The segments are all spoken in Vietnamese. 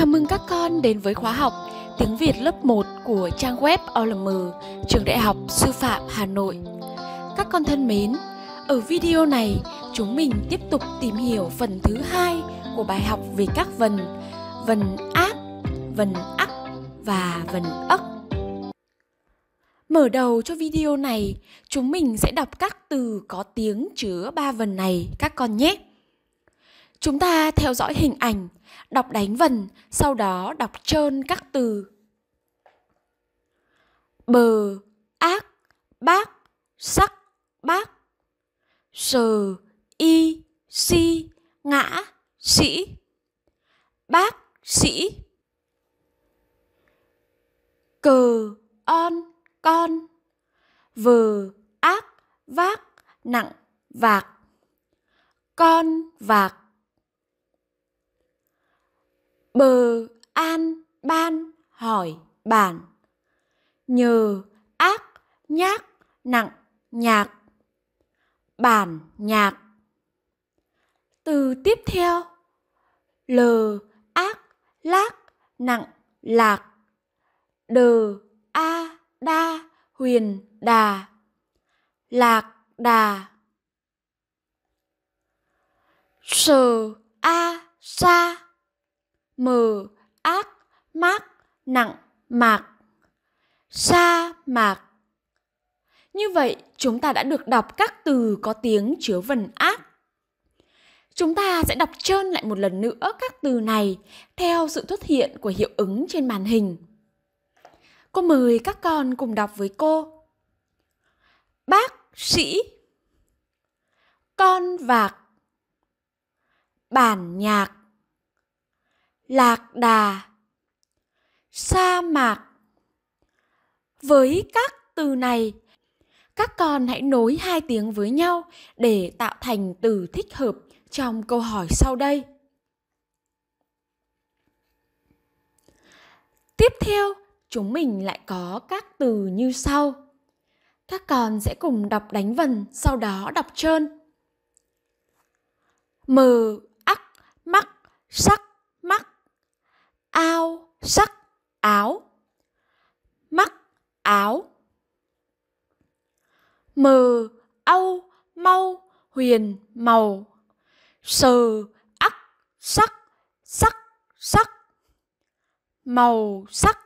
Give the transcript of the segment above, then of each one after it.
Chào mừng các con đến với khóa học Tiếng Việt lớp 1 của trang web OLM, Trường Đại học Sư phạm Hà Nội. Các con thân mến, ở video này chúng mình tiếp tục tìm hiểu phần thứ hai của bài học về các vần vần áp, vần ắc và vần ấc. Mở đầu cho video này, chúng mình sẽ đọc các từ có tiếng chứa ba vần này các con nhé. Chúng ta theo dõi hình ảnh, đọc đánh vần, sau đó đọc trơn các từ. Bờ, ác, bác, sắc, bác. Sờ, y, si, ngã, sĩ. Bác, sĩ. Cờ, on, con. Vờ, ác, vác, nặng, vạc. Con, vạc bờ an ban hỏi bản nhờ ác nhác nặng nhạc bản nhạc từ tiếp theo l ác lác nặng lạc đờ a đa huyền đà lạc đà sờ a sa mờ, ác, mát, nặng, mạc, sa mạc. Như vậy, chúng ta đã được đọc các từ có tiếng chứa vần ác. Chúng ta sẽ đọc trơn lại một lần nữa các từ này theo sự xuất hiện của hiệu ứng trên màn hình. Cô mời các con cùng đọc với cô. Bác sĩ Con vạc Bản nhạc lạc đà sa mạc với các từ này các con hãy nối hai tiếng với nhau để tạo thành từ thích hợp trong câu hỏi sau đây tiếp theo chúng mình lại có các từ như sau các con sẽ cùng đọc đánh vần sau đó đọc trơn mờ ắc mắc sắc mắc ao sắc áo mắc áo mờ âu mau huyền màu sờ ắc sắc sắc sắc màu sắc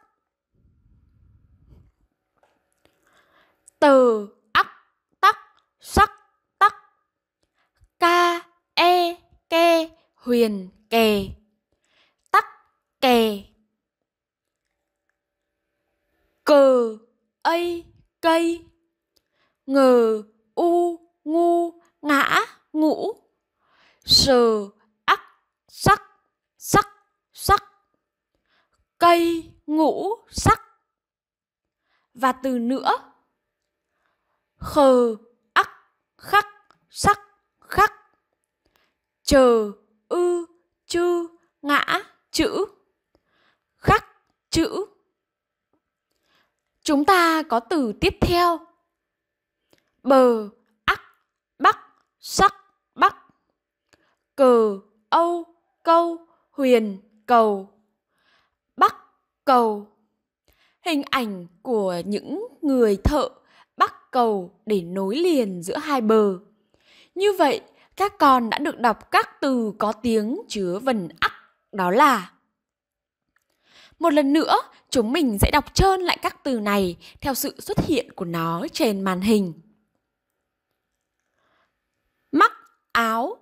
từ ắc tắc sắc tắc ca e ke huyền kề kè cờ ây cây ngờ u ngu ngã ngũ sờ ắc sắc sắc sắc cây ngũ sắc và từ nữa khờ ắc khắc sắc khắc chờ ư chư ngã chữ chữ chúng ta có từ tiếp theo bờ ắc bắc sắc bắc cờ âu câu huyền cầu bắc cầu hình ảnh của những người thợ bắc cầu để nối liền giữa hai bờ như vậy các con đã được đọc các từ có tiếng chứa vần ắc đó là một lần nữa, chúng mình sẽ đọc trơn lại các từ này theo sự xuất hiện của nó trên màn hình. Mắc áo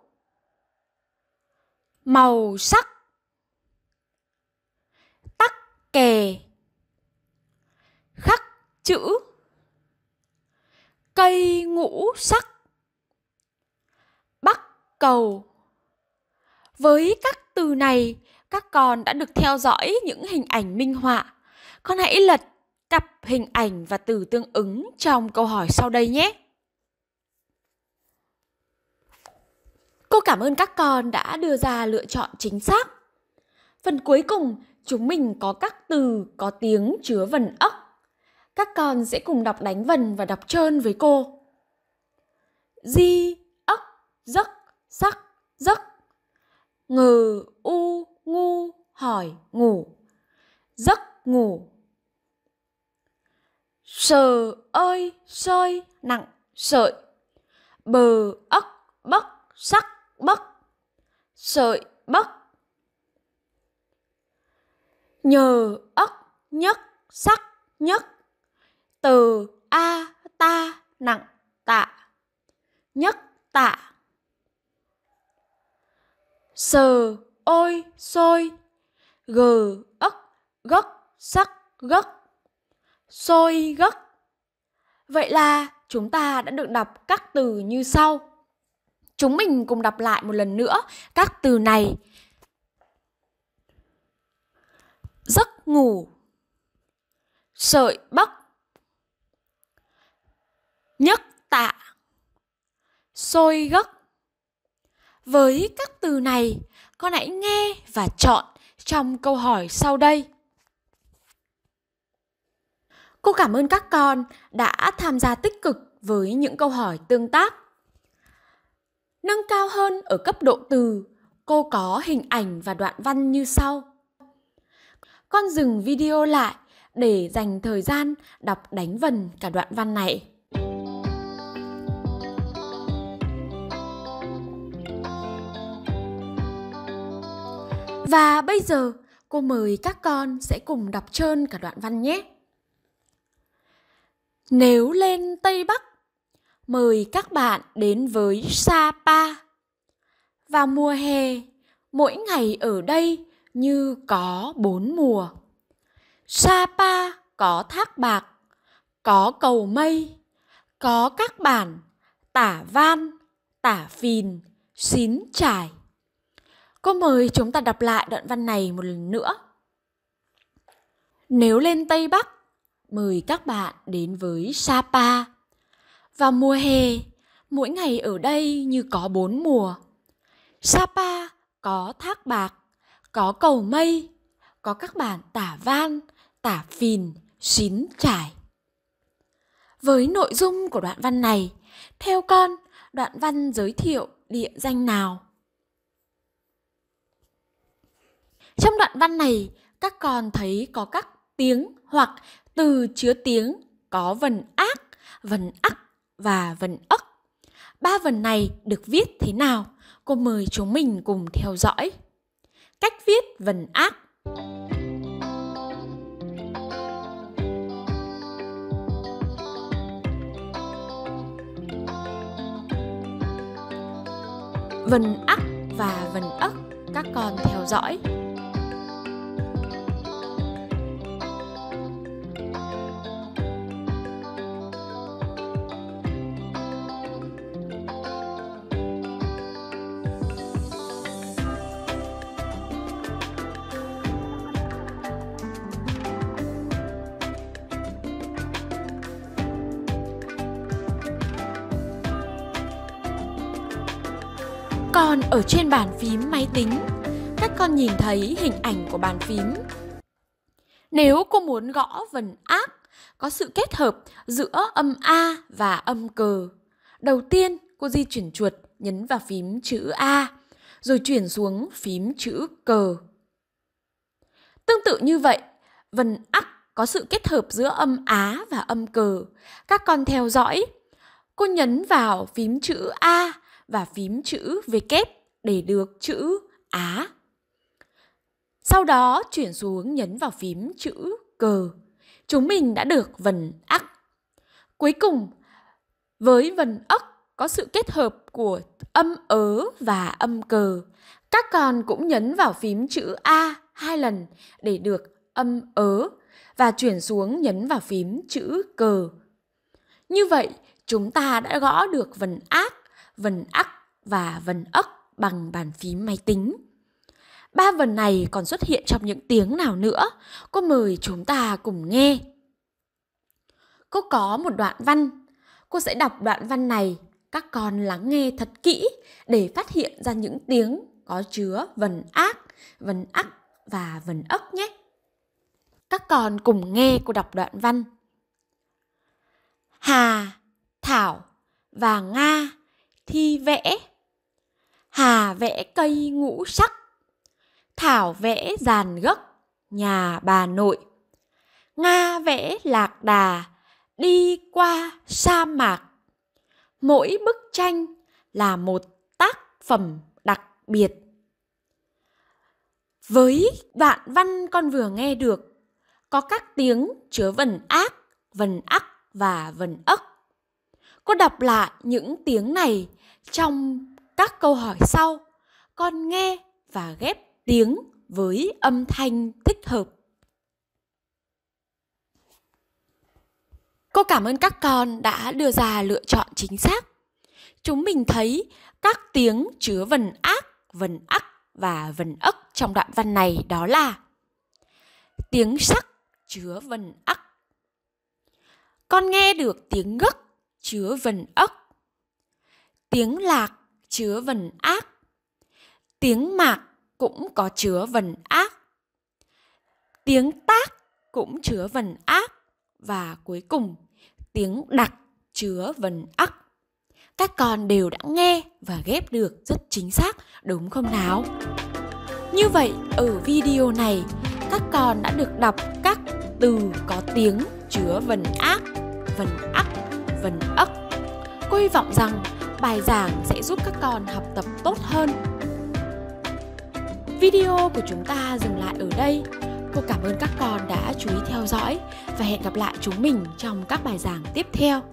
Màu sắc Tắc kè Khắc chữ Cây ngũ sắc Bắc cầu Với các từ này, các con đã được theo dõi những hình ảnh minh họa. Con hãy lật cặp hình ảnh và từ tương ứng trong câu hỏi sau đây nhé. Cô cảm ơn các con đã đưa ra lựa chọn chính xác. Phần cuối cùng, chúng mình có các từ có tiếng chứa vần ốc. Các con sẽ cùng đọc đánh vần và đọc trơn với cô. Di, ốc, giấc, sắc, giấc. Ngờ, u, ngu hỏi ngủ giấc ngủ sờ ơi sơi nặng sợi bờ ấc bắc sắc bắc sợi bắc nhờ ấc nhất sắc nhất từ a ta nặng tạ nhất tạ sờ ôi sôi g ất gất sắc gất sôi gất vậy là chúng ta đã được đọc các từ như sau chúng mình cùng đọc lại một lần nữa các từ này giấc ngủ sợi bắc nhất tạ sôi gất với các từ này con hãy nghe và chọn trong câu hỏi sau đây cô cảm ơn các con đã tham gia tích cực với những câu hỏi tương tác nâng cao hơn ở cấp độ từ cô có hình ảnh và đoạn văn như sau con dừng video lại để dành thời gian đọc đánh vần cả đoạn văn này Và bây giờ cô mời các con sẽ cùng đọc trơn cả đoạn văn nhé. Nếu lên Tây Bắc, mời các bạn đến với Sapa. Vào mùa hè, mỗi ngày ở đây như có bốn mùa. Sapa có thác bạc, có cầu mây, có các bản tả van, tả phìn, xín trải. Cô mời chúng ta đọc lại đoạn văn này một lần nữa. Nếu lên Tây Bắc, mời các bạn đến với Sapa. Vào mùa hè, mỗi ngày ở đây như có bốn mùa. Sapa có thác bạc, có cầu mây, có các bản tả van, tả phìn, xín trải. Với nội dung của đoạn văn này, theo con, đoạn văn giới thiệu địa danh nào? Trong đoạn văn này, các con thấy có các tiếng hoặc từ chứa tiếng có vần ác, vần ắc và vần ức. Ba vần này được viết thế nào? Cô mời chúng mình cùng theo dõi. Cách viết vần ác Vần ắc và vần ức các con theo dõi. con ở trên bàn phím máy tính các con nhìn thấy hình ảnh của bàn phím nếu cô muốn gõ vần ác có sự kết hợp giữa âm a và âm cờ đầu tiên cô di chuyển chuột nhấn vào phím chữ a rồi chuyển xuống phím chữ cờ tương tự như vậy vần ắc có sự kết hợp giữa âm á và âm cờ các con theo dõi cô nhấn vào phím chữ a và phím chữ V kép để được chữ Á. Sau đó chuyển xuống nhấn vào phím chữ cờ. Chúng mình đã được vần ắc. Cuối cùng, với vần ốc có sự kết hợp của âm ớ và âm cờ. Các con cũng nhấn vào phím chữ A hai lần để được âm ớ và chuyển xuống nhấn vào phím chữ cờ. Như vậy, chúng ta đã gõ được vần ác vần ắc và vần ấc bằng bàn phím máy tính. Ba vần này còn xuất hiện trong những tiếng nào nữa? Cô mời chúng ta cùng nghe. Cô có một đoạn văn. Cô sẽ đọc đoạn văn này. Các con lắng nghe thật kỹ để phát hiện ra những tiếng có chứa vần ác, vần ắc và vần ấc nhé. Các con cùng nghe cô đọc đoạn văn. Hà, Thảo và Nga thi vẽ hà vẽ cây ngũ sắc thảo vẽ giàn gấc nhà bà nội nga vẽ lạc đà đi qua sa mạc mỗi bức tranh là một tác phẩm đặc biệt với đoạn văn con vừa nghe được có các tiếng chứa vần ác vần ắc và vần ấc Cô đọc lại những tiếng này trong các câu hỏi sau. Con nghe và ghép tiếng với âm thanh thích hợp. Cô cảm ơn các con đã đưa ra lựa chọn chính xác. Chúng mình thấy các tiếng chứa vần ác, vần ắc và vần ấc trong đoạn văn này đó là tiếng sắc chứa vần ắc. Con nghe được tiếng gấc chứa vần ấc tiếng lạc chứa vần ác tiếng mạc cũng có chứa vần ác tiếng tác cũng chứa vần ác và cuối cùng tiếng đặc chứa vần ắc các con đều đã nghe và ghép được rất chính xác đúng không nào như vậy ở video này các con đã được đọc các từ có tiếng chứa vần ác vần ắc vần ấc. Cô hy vọng rằng bài giảng sẽ giúp các con học tập tốt hơn. Video của chúng ta dừng lại ở đây. Cô cảm ơn các con đã chú ý theo dõi và hẹn gặp lại chúng mình trong các bài giảng tiếp theo.